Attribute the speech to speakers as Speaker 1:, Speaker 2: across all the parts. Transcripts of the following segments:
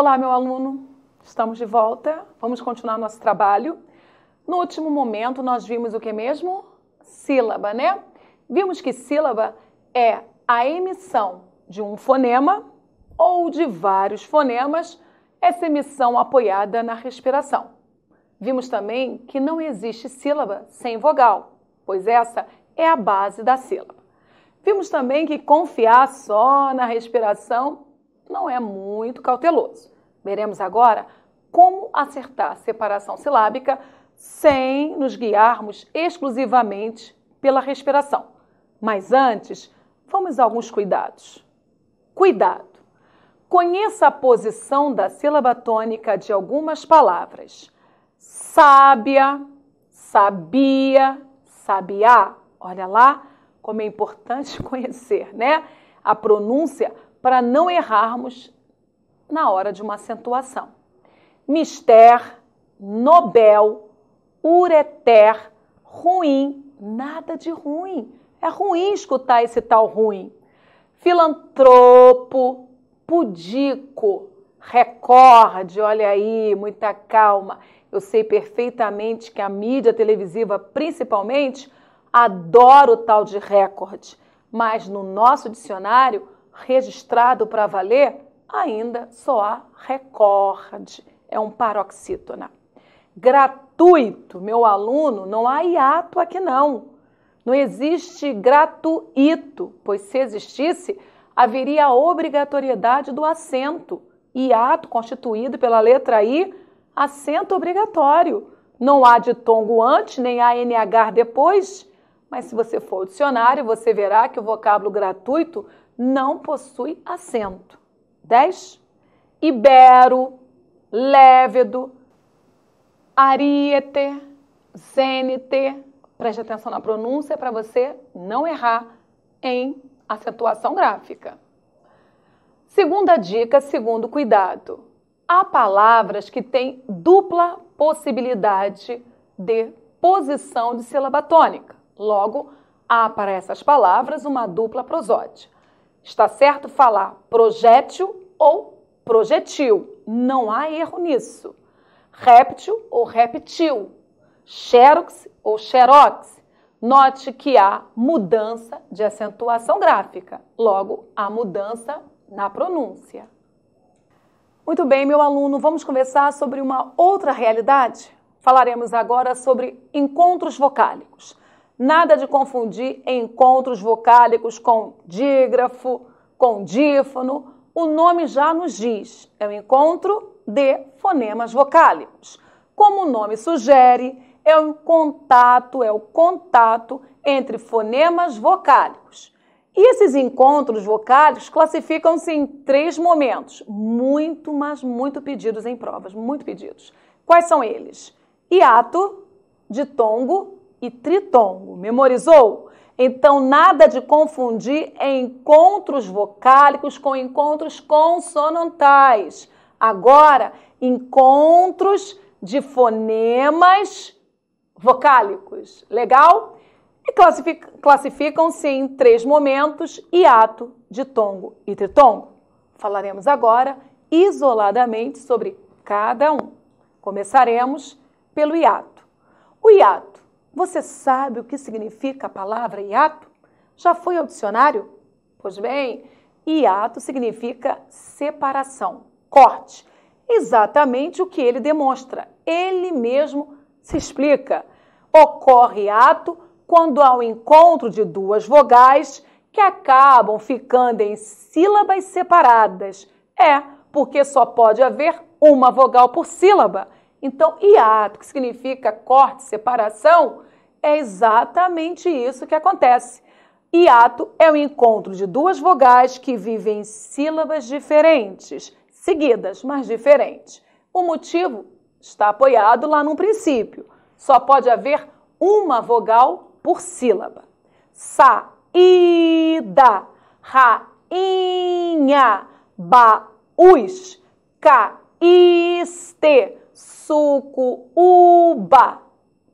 Speaker 1: Olá, meu aluno, estamos de volta, vamos continuar nosso trabalho. No último momento, nós vimos o que mesmo? Sílaba, né? Vimos que sílaba é a emissão de um fonema ou de vários fonemas, essa emissão apoiada na respiração. Vimos também que não existe sílaba sem vogal, pois essa é a base da sílaba. Vimos também que confiar só na respiração não é muito cauteloso. Veremos agora como acertar a separação silábica sem nos guiarmos exclusivamente pela respiração. Mas antes, vamos a alguns cuidados. Cuidado! Conheça a posição da sílaba tônica de algumas palavras. Sábia, sabia, sabiá. Olha lá como é importante conhecer, né? A pronúncia para não errarmos na hora de uma acentuação. Mister, Nobel, ureter, ruim, nada de ruim. É ruim escutar esse tal ruim. Filantropo, pudico, recorde, olha aí, muita calma. Eu sei perfeitamente que a mídia televisiva, principalmente, adora o tal de recorde, mas no nosso dicionário, registrado para valer, ainda só há recorde. É um paroxítona. Gratuito, meu aluno, não há hiato aqui não. Não existe gratuito, pois se existisse, haveria a obrigatoriedade do assento. Hiato constituído pela letra I, assento obrigatório. Não há ditongo antes, nem há NH depois, mas se você for ao dicionário, você verá que o vocábulo gratuito não possui acento. 10. Ibero, Lévedo, Ariete, Zênite. Preste atenção na pronúncia para você não errar em acentuação gráfica. Segunda dica, segundo cuidado. Há palavras que têm dupla possibilidade de posição de sílaba tônica. Logo, há para essas palavras uma dupla prosódia. Está certo falar projétil ou projetil. Não há erro nisso. Réptil ou reptil. Xerox ou xerox. Note que há mudança de acentuação gráfica, logo, há mudança na pronúncia. Muito bem, meu aluno, vamos conversar sobre uma outra realidade? Falaremos agora sobre encontros vocálicos. Nada de confundir encontros vocálicos com dígrafo, com dífono. O nome já nos diz, é o um encontro de fonemas vocálicos. Como o nome sugere, é o um contato, é o contato entre fonemas vocálicos. E esses encontros vocálicos classificam-se em três momentos, muito, mas muito pedidos em provas, muito pedidos. Quais são eles? Hiato, ditongo e tritongo. Memorizou? Então, nada de confundir encontros vocálicos com encontros consonantais. Agora, encontros de fonemas vocálicos. Legal? E classificam-se em três momentos: hiato, ditongo e tritongo. Falaremos agora isoladamente sobre cada um. Começaremos pelo hiato. O hiato você sabe o que significa a palavra hiato? Já foi ao dicionário? Pois bem, hiato significa separação, corte. Exatamente o que ele demonstra. Ele mesmo se explica. Ocorre hiato quando há o um encontro de duas vogais que acabam ficando em sílabas separadas. É, porque só pode haver uma vogal por sílaba. Então, hiato, que significa corte, separação, é exatamente isso que acontece. Hiato é o encontro de duas vogais que vivem sílabas diferentes, seguidas, mas diferentes. O motivo está apoiado lá no princípio. Só pode haver uma vogal por sílaba. Sa, ida, rainha, baús, caiste, suco, uba.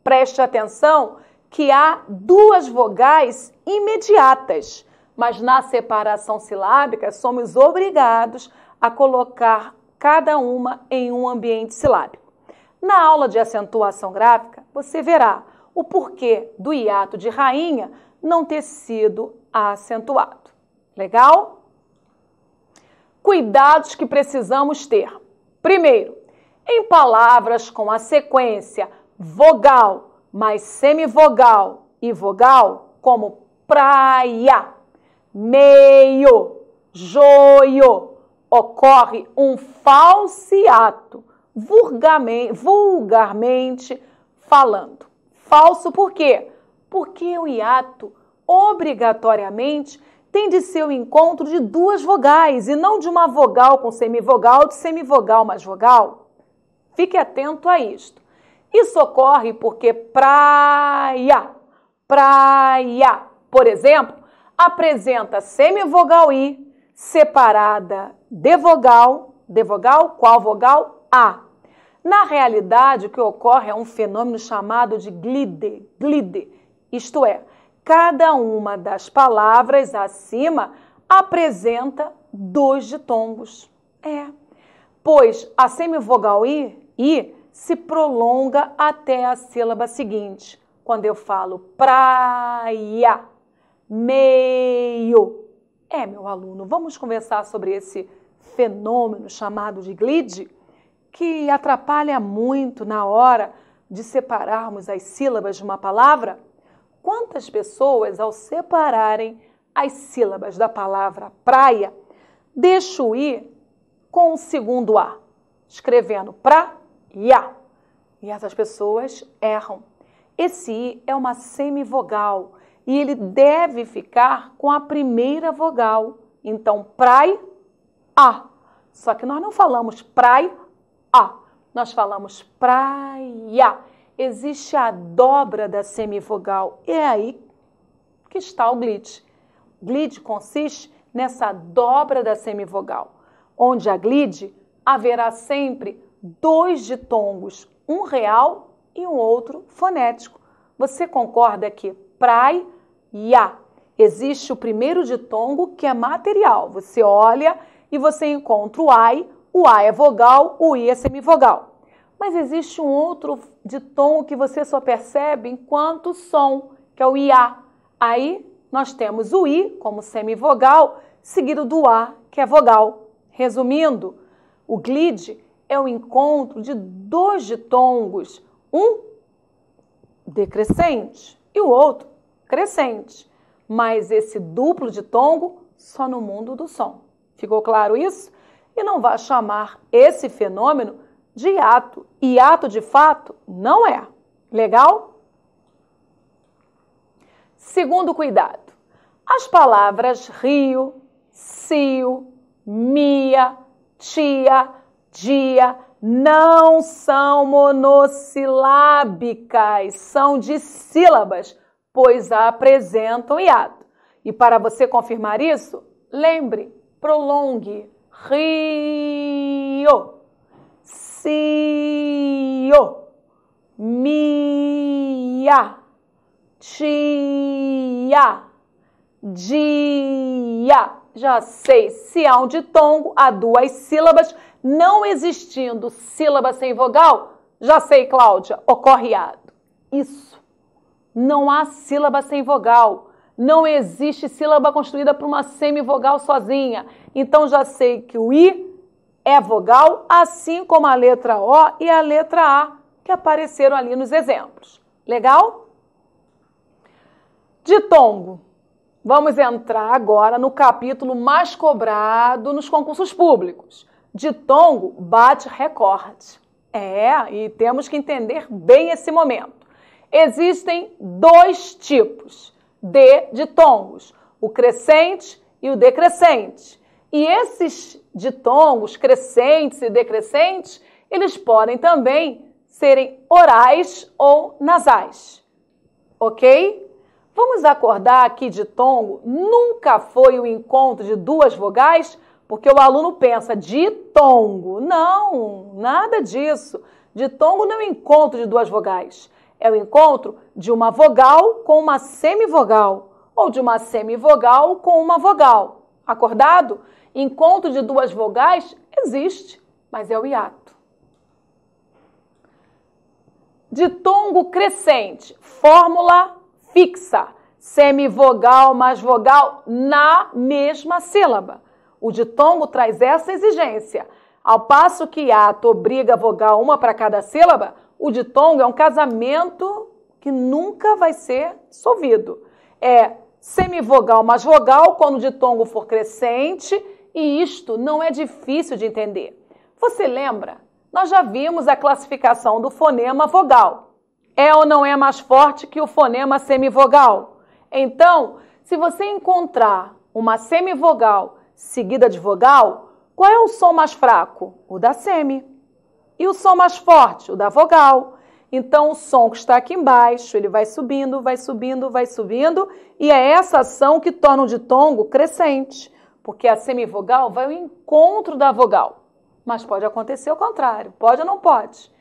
Speaker 1: Preste atenção que há duas vogais imediatas, mas na separação silábica somos obrigados a colocar cada uma em um ambiente silábico. Na aula de acentuação gráfica, você verá o porquê do hiato de rainha não ter sido acentuado. Legal? Cuidados que precisamos ter. Primeiro, em palavras com a sequência vogal, mais semivogal e vogal, como praia, meio, joio, ocorre um falseato, vulgarmente falando. Falso por quê? Porque o hiato obrigatoriamente tem de ser o encontro de duas vogais e não de uma vogal com semivogal, de semivogal mais vogal. Fique atento a isto. Isso ocorre porque praia, praia, por exemplo, apresenta semivogal I separada de vogal, de vogal, qual vogal? A. Na realidade, o que ocorre é um fenômeno chamado de glide, glide, isto é, cada uma das palavras acima apresenta dois ditongos. É, pois a semivogal I, I se prolonga até a sílaba seguinte. Quando eu falo praia, meio. É, meu aluno, vamos conversar sobre esse fenômeno chamado de glide, que atrapalha muito na hora de separarmos as sílabas de uma palavra? Quantas pessoas, ao separarem as sílabas da palavra praia, deixam ir com o segundo A, escrevendo pra ya. E essas pessoas erram. Esse i é uma semivogal e ele deve ficar com a primeira vogal. Então, prai a. Só que nós não falamos prai a, nós falamos praia. Existe a dobra da semivogal. É aí que está o glitch. O glitch consiste nessa dobra da semivogal, onde a glide haverá sempre dois ditongos, um real e um outro fonético. Você concorda que praia existe o primeiro ditongo que é material. Você olha e você encontra o ai, o a é vogal, o i é semivogal. Mas existe um outro ditongo que você só percebe enquanto som, que é o ia. Aí nós temos o i como semivogal, seguido do a, que é vogal. Resumindo, o glide é o encontro de dois ditongos, um decrescente e o outro crescente. Mas esse duplo ditongo só no mundo do som. Ficou claro isso? E não vá chamar esse fenômeno de ato e ato de fato não é. Legal? Segundo cuidado. As palavras rio, cio, mia, tia, dia não são monossilábicas, são de sílabas, pois apresentam hiato. E para você confirmar isso, lembre, prolongue rio, sio, mia, tia, dia. Já sei, se há um ditongo, há duas sílabas não existindo sílaba sem vogal, já sei, Cláudia, ocorre ado. Isso. Não há sílaba sem vogal. Não existe sílaba construída por uma semivogal sozinha. Então já sei que o i é vogal, assim como a letra O e a letra A que apareceram ali nos exemplos. Legal? Ditongo. Vamos entrar agora no capítulo mais cobrado nos concursos públicos, de tongo bate recorde. É, e temos que entender bem esse momento. Existem dois tipos de ditongos: o crescente e o decrescente. E esses ditongos crescentes e decrescentes, eles podem também serem orais ou nasais. OK? Vamos acordar que ditongo nunca foi o encontro de duas vogais porque o aluno pensa ditongo. Não, nada disso. Ditongo não é o encontro de duas vogais. É o encontro de uma vogal com uma semivogal ou de uma semivogal com uma vogal. Acordado? Encontro de duas vogais existe, mas é o hiato. Ditongo crescente, fórmula fixa, semivogal mais vogal na mesma sílaba. O ditongo traz essa exigência. Ao passo que ato obriga a vogal uma para cada sílaba, o ditongo é um casamento que nunca vai ser solvido. É semivogal mais vogal quando o ditongo for crescente, e isto não é difícil de entender. Você lembra? Nós já vimos a classificação do fonema vogal. É ou não é mais forte que o fonema semivogal? Então, se você encontrar uma semivogal seguida de vogal, qual é o som mais fraco? O da semi. E o som mais forte? O da vogal. Então, o som que está aqui embaixo, ele vai subindo, vai subindo, vai subindo, e é essa ação que torna o ditongo crescente, porque a semivogal vai ao encontro da vogal. Mas pode acontecer o contrário, pode ou não pode.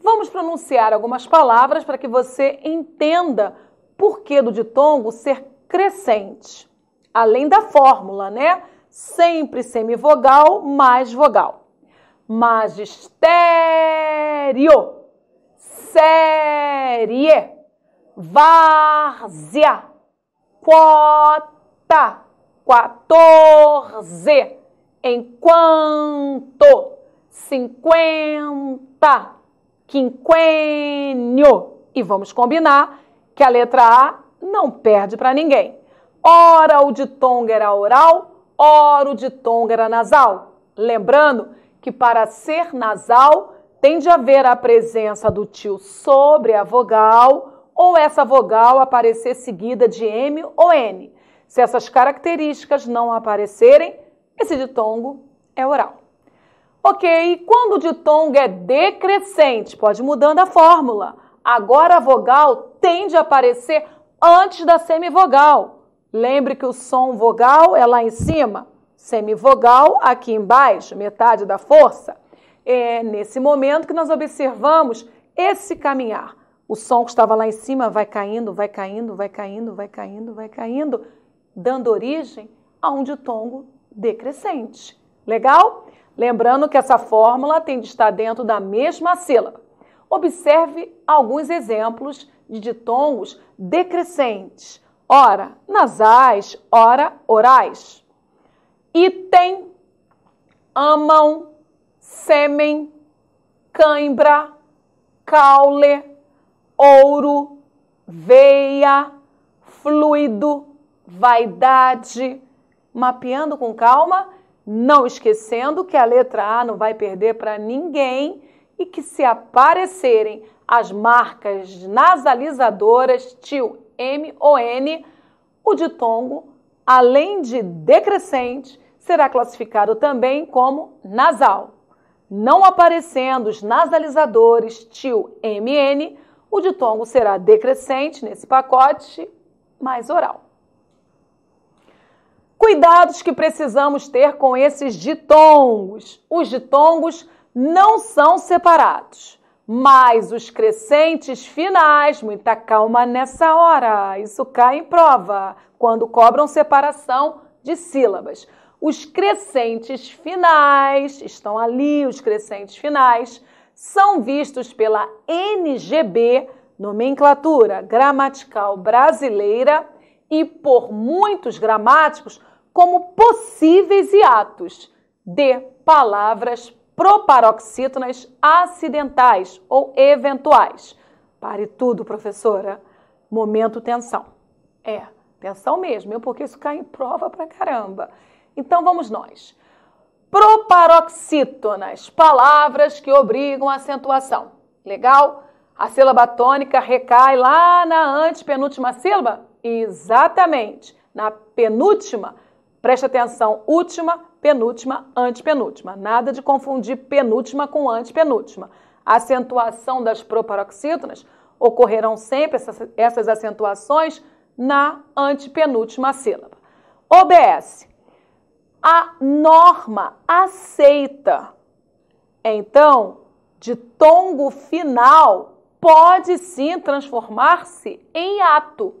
Speaker 1: Vamos pronunciar algumas palavras para que você entenda por que do ditongo ser crescente, além da fórmula, né? sempre semivogal mais vogal. Magistério, série, várzea, quota, quatorze, enquanto, cinquenta, quinquênio. E vamos combinar que a letra A não perde para ninguém. É oral de tonga era oral, oro de tôngara nasal. Lembrando que para ser nasal tende a haver a presença do tio sobre a vogal ou essa vogal aparecer seguida de M ou N. Se essas características não aparecerem, esse ditongo é oral. Ok, quando o ditongo é decrescente, pode ir mudando a fórmula. Agora a vogal tende a aparecer antes da semivogal. Lembre que o som vogal é lá em cima, semivogal aqui embaixo, metade da força. É nesse momento que nós observamos esse caminhar. O som que estava lá em cima vai caindo, vai caindo, vai caindo, vai caindo, vai caindo, dando origem a um ditongo decrescente. Legal? Lembrando que essa fórmula tem de estar dentro da mesma sílaba. Observe alguns exemplos de ditongos decrescentes ora nasais, ora orais. Item, amam, sêmen, cãibra, caule, ouro, veia, fluido, vaidade. Mapeando com calma, não esquecendo que a letra A não vai perder para ninguém e que se aparecerem as marcas nasalizadoras, tio M o N, o ditongo, além de decrescente, será classificado também como nasal. Não aparecendo os nasalizadores tio MN, o ditongo será decrescente nesse pacote, mais oral. Cuidados que precisamos ter com esses ditongos. Os ditongos não são separados mas os crescentes finais, muita calma nessa hora, isso cai em prova, quando cobram separação de sílabas. Os crescentes finais, estão ali os crescentes finais, são vistos pela NGB, nomenclatura gramatical brasileira, e por muitos gramáticos como possíveis hiatos de palavras proparoxítonas acidentais ou eventuais. Pare tudo, professora. Momento tensão. É, tensão mesmo, porque isso cai em prova pra caramba. Então vamos nós. Proparoxítonas, palavras que obrigam acentuação. Legal? A sílaba tônica recai lá na antepenúltima sílaba? Exatamente, na penúltima. Preste atenção, última penúltima, antepenúltima. Nada de confundir penúltima com antepenúltima. acentuação das proparoxítonas ocorrerão sempre essas, essas acentuações na antepenúltima sílaba. OBS. A norma aceita. Então, de tongo final pode sim transformar-se em ato.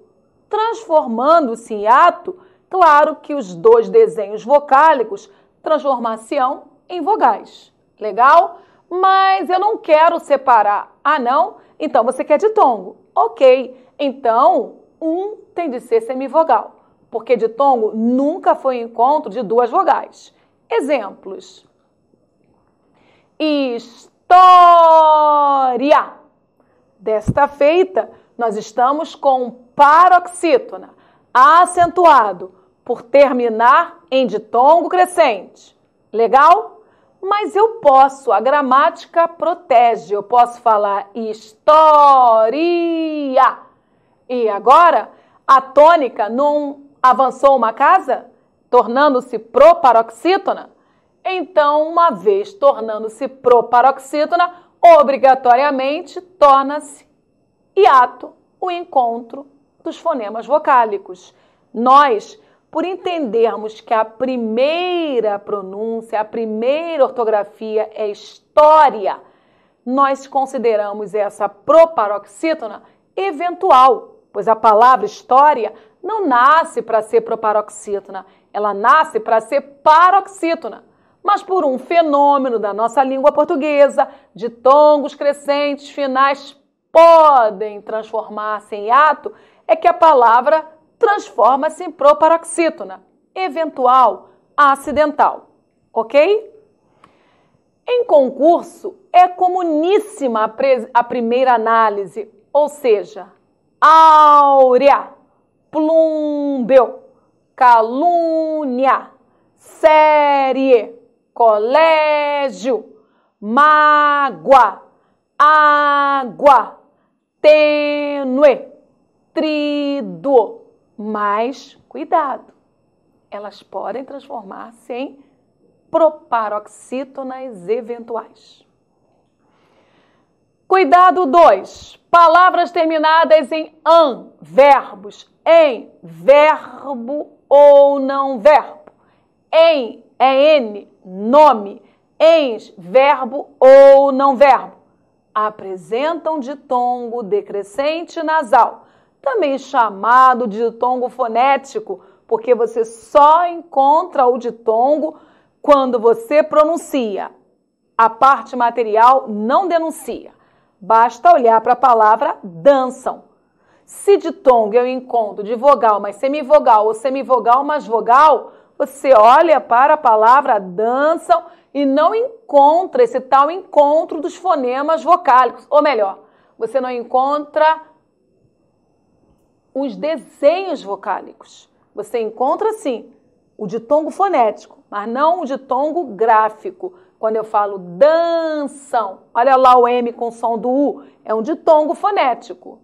Speaker 1: Transformando-se em ato, Claro que os dois desenhos vocálicos transformar-se-ão em vogais. Legal? Mas eu não quero separar. Ah, não? Então você quer ditongo. Ok. Então, um tem de ser semivogal, porque ditongo nunca foi encontro de duas vogais. Exemplos. História. Desta feita, nós estamos com paroxítona, acentuado, por terminar em ditongo crescente. Legal? Mas eu posso, a gramática protege. Eu posso falar história. E agora, a tônica não avançou uma casa, tornando-se proparoxítona? Então, uma vez tornando-se proparoxítona, obrigatoriamente torna-se hiato o encontro dos fonemas vocálicos. Nós por entendermos que a primeira pronúncia, a primeira ortografia é história, nós consideramos essa proparoxítona eventual, pois a palavra história não nasce para ser proparoxítona, ela nasce para ser paroxítona mas por um fenômeno da nossa língua portuguesa, de tongos crescentes finais podem transformar-se em ato, é que a palavra transforma-se em proparoxítona, eventual, acidental. Ok? Em concurso, é comuníssima a, a primeira análise, ou seja, áurea, plumbeu, calúnia, série, colégio, mágoa, água, tênue, tríduo mas cuidado, elas podem transformar-se em proparoxítonas eventuais. Cuidado 2. Palavras terminadas em an, verbos em, verbo ou não verbo. Em é n, nome, ens, verbo ou não verbo. Apresentam ditongo decrescente nasal também chamado de ditongo fonético, porque você só encontra o ditongo quando você pronuncia. A parte material não denuncia. Basta olhar para a palavra dançam. Se ditongo eu encontro de vogal mais semivogal ou semivogal mais vogal, você olha para a palavra dançam e não encontra esse tal encontro dos fonemas vocálicos. Ou melhor, você não encontra os desenhos vocálicos. Você encontra, sim, o ditongo fonético, mas não o ditongo gráfico. Quando eu falo dançam, olha lá o M com som do U, é um ditongo fonético.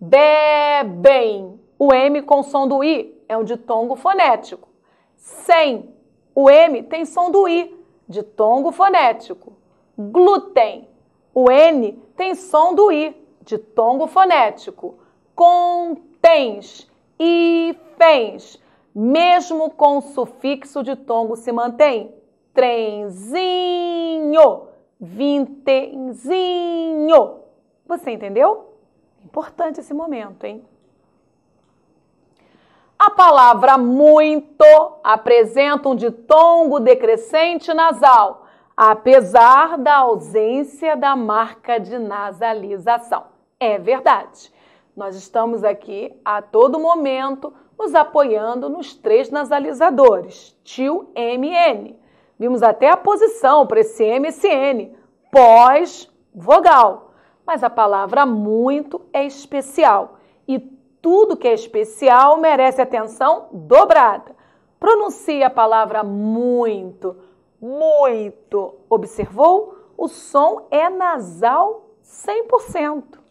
Speaker 1: Bebem, o M com som do I, é um ditongo fonético. Sem, o M tem som do I, ditongo fonético. Glúten, o N tem som do I, ditongo fonético. Com tens, e fez, mesmo com o sufixo de tongo se mantém. Trenzinho, vintenzinho. Você entendeu? Importante esse momento, hein? A palavra muito apresenta um ditongo decrescente nasal, apesar da ausência da marca de nasalização. É verdade. Nós estamos aqui a todo momento nos apoiando nos três nasalizadores, tio MN. Vimos até a posição para esse MSN, pós-vogal. Mas a palavra muito é especial e tudo que é especial merece atenção dobrada. Pronuncie a palavra muito, muito. Observou? O som é nasal 100%.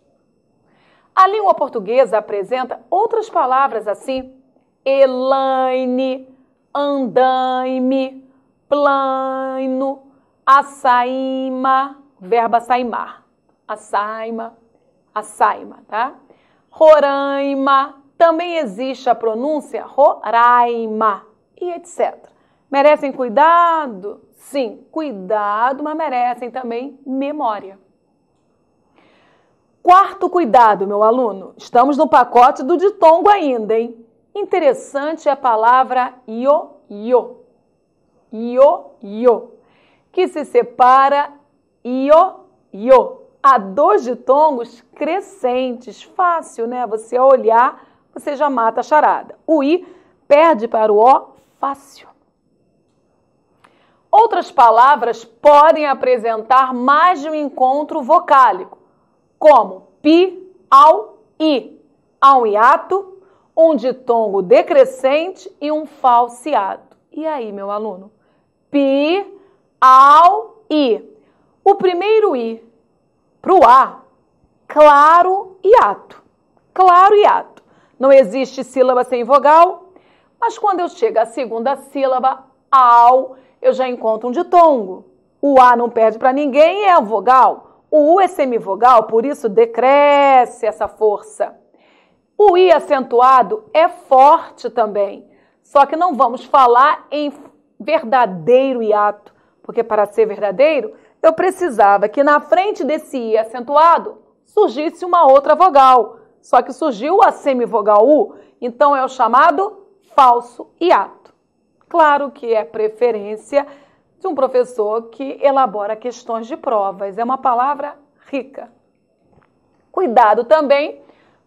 Speaker 1: A língua portuguesa apresenta outras palavras assim: Elaine, andaime, plano, açaíma, verbo açaimar, açaima, açaima, tá? Roraima, também existe a pronúncia Roraima e etc. Merecem cuidado? Sim, cuidado, mas merecem também memória. Quarto cuidado, meu aluno. Estamos no pacote do ditongo ainda, hein? Interessante é a palavra io io. Io io, que se separa io io. Há dois ditongos crescentes, fácil, né? Você ao olhar, você já mata a charada. O i perde para o o fácil. Outras palavras podem apresentar mais de um encontro vocálico como pi, ao, i. Há um hiato, um ditongo decrescente e um falseado. E aí, meu aluno? Pi, ao, i. O primeiro i para o a, claro hiato. Claro hiato. Não existe sílaba sem vogal, mas quando eu chego à segunda sílaba, ao, eu já encontro um ditongo. O a não perde para ninguém, é a vogal. O U é semivogal, por isso decresce essa força. O I acentuado é forte também, só que não vamos falar em verdadeiro hiato, porque para ser verdadeiro, eu precisava que na frente desse I acentuado surgisse uma outra vogal, só que surgiu a semivogal U, então é o chamado falso hiato. Claro que é preferência de um professor que elabora questões de provas. É uma palavra rica. Cuidado também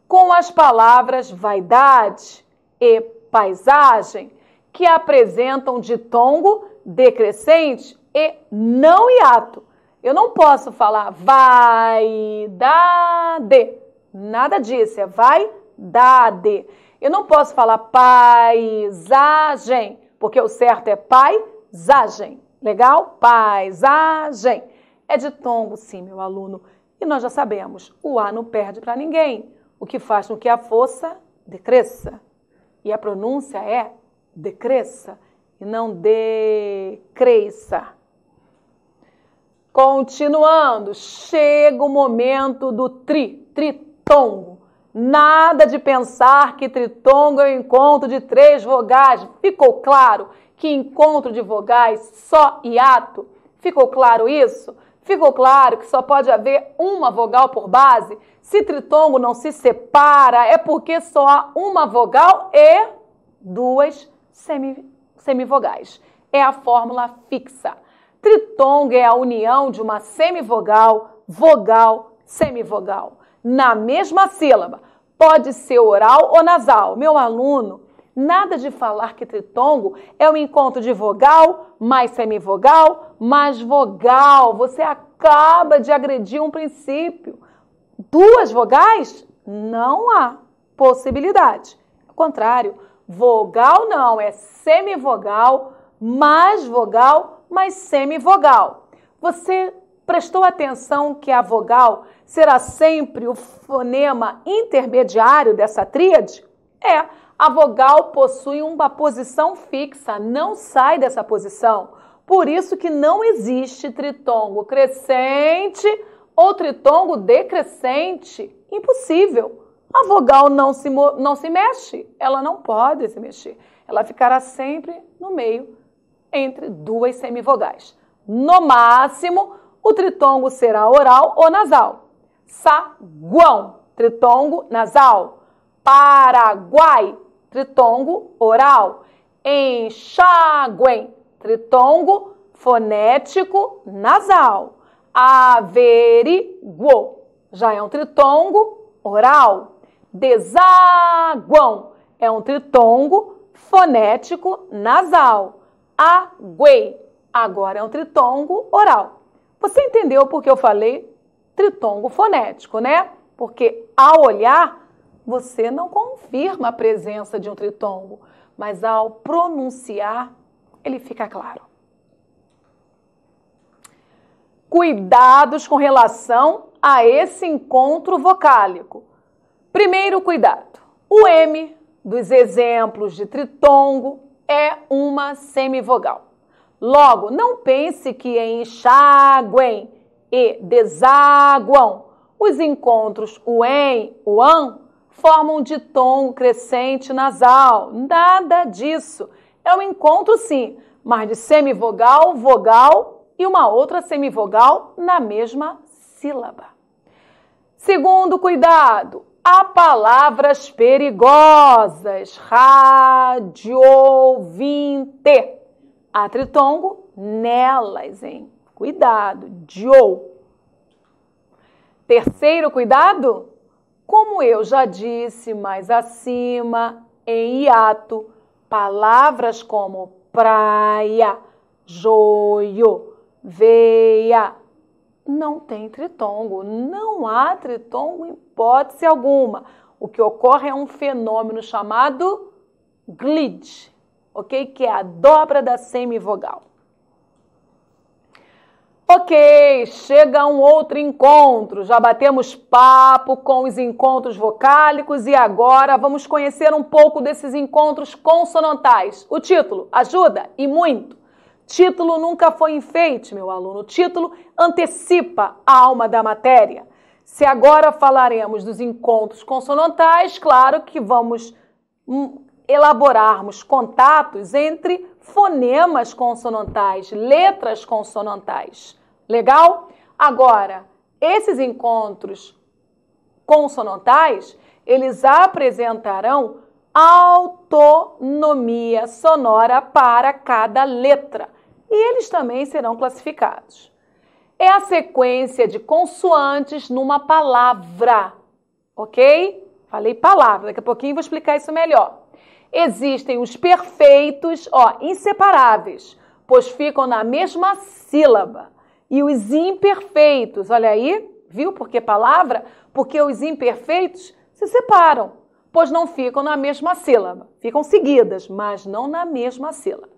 Speaker 1: com as palavras vaidade e paisagem, que apresentam ditongo decrescente e não hiato. Eu não posso falar vaidade. Nada disso, é vaidade. Eu não posso falar paisagem, porque o certo é paisagem. Legal? Paisagem. É de tombo, sim, meu aluno. E nós já sabemos, o A não perde para ninguém, o que faz com que a força decresça. E a pronúncia é decresça e não decresça. Continuando, chega o momento do tri, tritongo. Nada de pensar que tritongo é o um encontro de três vogais. Ficou claro? que encontro de vogais só e ato? Ficou claro isso? Ficou claro que só pode haver uma vogal por base? Se tritongo não se separa, é porque só há uma vogal e duas semi, semivogais. É a fórmula fixa. Tritongo é a união de uma semivogal, vogal, semivogal. Na mesma sílaba. Pode ser oral ou nasal. Meu aluno Nada de falar que tritongo é um encontro de vogal, mais semivogal, mais vogal. Você acaba de agredir um princípio. Duas vogais? Não há possibilidade. Ao contrário, vogal não, é semivogal, mais vogal, mais semivogal. Você prestou atenção que a vogal será sempre o fonema intermediário dessa tríade? É. A vogal possui uma posição fixa, não sai dessa posição. Por isso que não existe tritongo crescente ou tritongo decrescente. Impossível. A vogal não se, não se mexe, ela não pode se mexer. Ela ficará sempre no meio entre duas semivogais. No máximo, o tritongo será oral ou nasal. Saguão, tritongo nasal. Paraguai, tritongo oral. Enxaguem, tritongo fonético nasal. Averiguo. já é um tritongo oral. Desaguam é um tritongo fonético nasal. Aguei, agora é um tritongo oral. Você entendeu porque eu falei tritongo fonético, né? Porque ao olhar, você não confirma a presença de um tritongo, mas ao pronunciar, ele fica claro. Cuidados com relação a esse encontro vocálico. Primeiro cuidado: o M dos exemplos de tritongo é uma semivogal. Logo, não pense que em enxaguem e desaguam os encontros o em, o an formam de tom crescente nasal. Nada disso. É um encontro, sim, mas de semivogal, vogal e uma outra semivogal na mesma sílaba. Segundo cuidado, há palavras perigosas. Rádio, ouvinte. Há tritongo nelas, hein? Cuidado, diou. Terceiro cuidado, como eu já disse mais acima, em hiato, palavras como praia, joio, veia não tem tritongo, não há tritongo em hipótese alguma. O que ocorre é um fenômeno chamado glide, ok? Que é a dobra da semivogal. Ok, chega um outro encontro. Já batemos papo com os encontros vocálicos e agora vamos conhecer um pouco desses encontros consonantais. O título ajuda e muito. Título nunca foi enfeite, meu aluno. Título antecipa a alma da matéria. Se agora falaremos dos encontros consonantais, claro que vamos hum, elaborarmos contatos entre fonemas consonantais, letras consonantais. Legal? Agora, esses encontros consonantais, eles apresentarão autonomia sonora para cada letra e eles também serão classificados. É a sequência de consoantes numa palavra, ok? Falei palavra, daqui a pouquinho vou explicar isso melhor. Existem os perfeitos, ó, inseparáveis, pois ficam na mesma sílaba e os imperfeitos. Olha aí, viu por que palavra? Porque os imperfeitos se separam, pois não ficam na mesma sílaba. Ficam seguidas, mas não na mesma sílaba.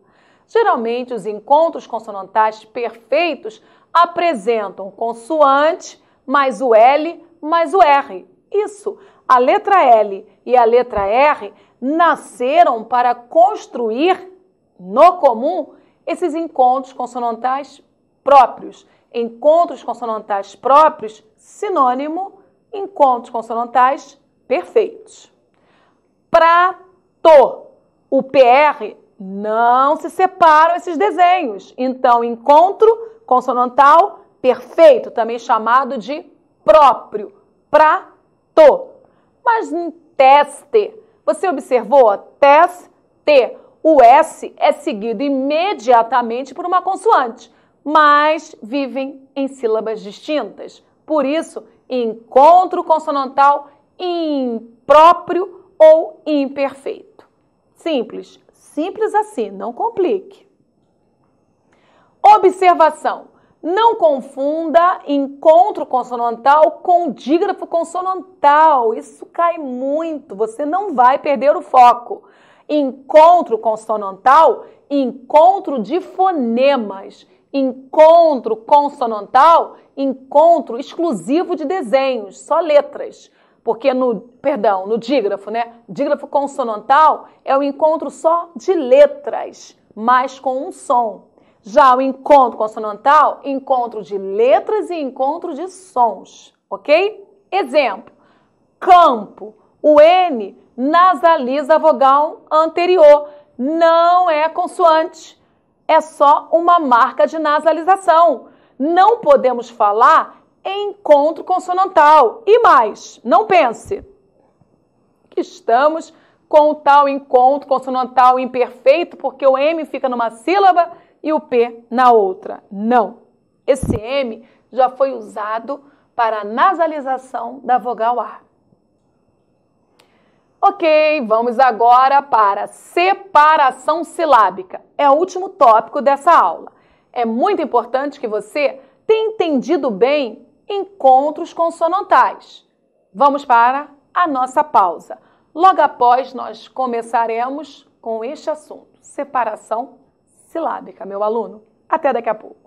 Speaker 1: Geralmente, os encontros consonantais perfeitos apresentam consoante mais o L mais o R. Isso, a letra L e a letra R nasceram para construir no comum esses encontros consonantais próprios. Encontros consonantais próprios, sinônimo, encontros consonantais perfeitos. Prato. O PR não se separam esses desenhos. Então, encontro consonantal perfeito, também chamado de próprio, prato. Mas em teste, você observou? Teste. O S é seguido imediatamente por uma consoante mas vivem em sílabas distintas. Por isso, encontro consonantal impróprio ou imperfeito. Simples, simples assim, não complique. Observação: não confunda encontro consonantal com dígrafo consonantal. Isso cai muito, você não vai perder o foco. Encontro consonantal, encontro de fonemas. Encontro consonantal, encontro exclusivo de desenhos, só letras. Porque no, perdão, no dígrafo, né? Dígrafo consonantal é o encontro só de letras, mas com um som. Já o encontro consonantal, encontro de letras e encontro de sons, ok? Exemplo: campo. O N nasaliza a vogal anterior, não é consoante é só uma marca de nasalização. Não podemos falar em encontro consonantal. E mais, não pense que estamos com o tal encontro consonantal imperfeito, porque o M fica numa sílaba e o P na outra. Não. Esse M já foi usado para a nasalização da vogal A. Ok, vamos agora para separação silábica. É o último tópico dessa aula. É muito importante que você tenha entendido bem encontros consonantais. Vamos para a nossa pausa. Logo após, nós começaremos com este assunto: separação silábica, meu aluno. Até daqui a pouco.